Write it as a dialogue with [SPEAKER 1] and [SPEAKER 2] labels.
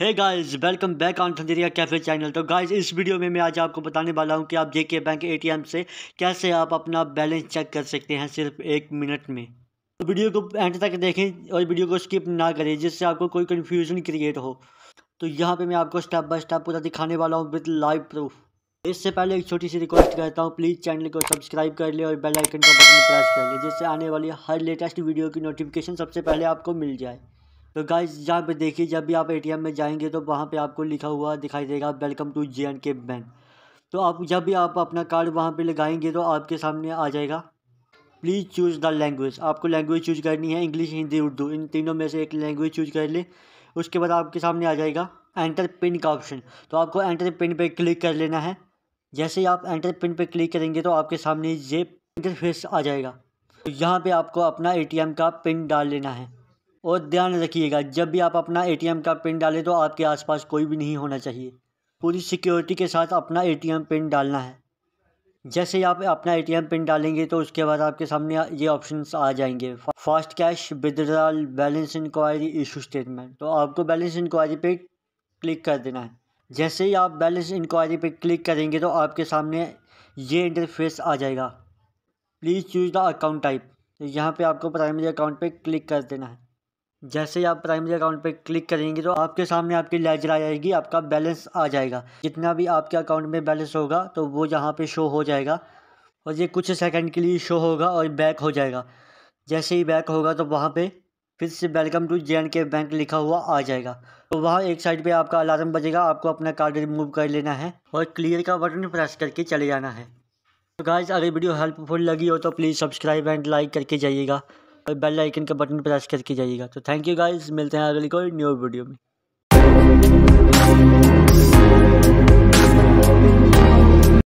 [SPEAKER 1] है guys welcome back on Khanjariya cafe channel तो guys इस वीडियो में मैं आज आपको बताने वाला हूं कि आप जेके बैंक एटीएम से कैसे आप अपना बैलेंस चेक कर सकते हैं सिर्फ एक मिनट में तो वीडियो को एंड तक देखें और वीडियो को स्किप ना करें जिससे आपको कोई कन्फ्यूजन क्रिएट हो तो यहाँ पर मैं आपको स्टेप बाई स्टेप पूरा दिखाने वाला हूँ विद लाइव प्रूफ इससे पहले एक छोटी सी रिक्वेस्ट करता हूँ प्लीज़ चैनल को सब्सक्राइब कर ले और बेल आइकन का बटन प्रेस कर ले जिससे आने वाली हर लेटेस्ट वीडियो की नोटिफिकेशन सबसे पहले आपको मिल जाए तो गाइस यहाँ पे देखिए जब भी आप एटीएम में जाएंगे तो वहाँ पे आपको लिखा हुआ दिखाई देगा welcome to J and K bank तो आप जब भी आप अपना कार्ड वहाँ पे लगाएंगे तो आपके सामने आ जाएगा प्लीज़ चूज़ द लैंग्वेज आपको लैंग्वेज चूज करनी है इंग्लिश हिंदी उर्दू इन तीनों में से एक लैंग्वेज चूज कर ले उसके बाद आपके सामने आ जाएगा एंटर पिन का ऑप्शन तो आपको एंटर पिन पर क्लिक कर लेना है जैसे ही आप एंटर पिन पर क्लिक करेंगे तो आपके सामने ये इंटरफेस आ जाएगा तो यहाँ पे आपको अपना एटीएम का पिन डाल लेना है और ध्यान रखिएगा जब भी आप अपना एटीएम का पिन डालें तो आपके आसपास कोई भी नहीं होना चाहिए पूरी सिक्योरिटी के साथ अपना एटीएम पिन डालना है जैसे ही आप अपना एटीएम पिन डालेंगे तो उसके बाद आपके सामने ये ऑप्शंस आ जाएंगे fast cash withdrawal balance inquiry issue statement तो आपको बैलेंस इंक्वायरी पर क्लिक कर देना है जैसे ही आप बैलेंस इंक्वायरी पर क्लिक करेंगे तो आपके सामने ये इंटरफेस आ जाएगा please choose the account type तो यहाँ पे आपको प्राइमरी अकाउंट पे क्लिक कर देना है जैसे ही आप प्राइमरी अकाउंट पर क्लिक करेंगे तो आपके सामने आपकी लेजर आ जाएगी आपका बैलेंस आ जाएगा जितना भी आपके अकाउंट में बैलेंस होगा तो वो यहाँ पे शो हो जाएगा और ये कुछ सेकंड के लिए शो होगा और बैक हो जाएगा जैसे ही बैक होगा तो वहाँ पे फिर से वेलकम टू जे के बैंक लिखा हुआ आ जाएगा तो वहाँ एक साइड पे आपका अलार्म बजेगा आपको अपना कार्ड रिमूव कर लेना है और क्लियर का बटन प्रेस करके चले जाना है तो गाइज अगर वीडियो हेल्पफुल लगी हो तो प्लीज़ सब्सक्राइब एंड लाइक करके जाइएगा और बेल आइकन का बटन प्रेस करके जाइएगा तो थैंक यू गाइज मिलते हैं अगली कोई न्यू वीडियो में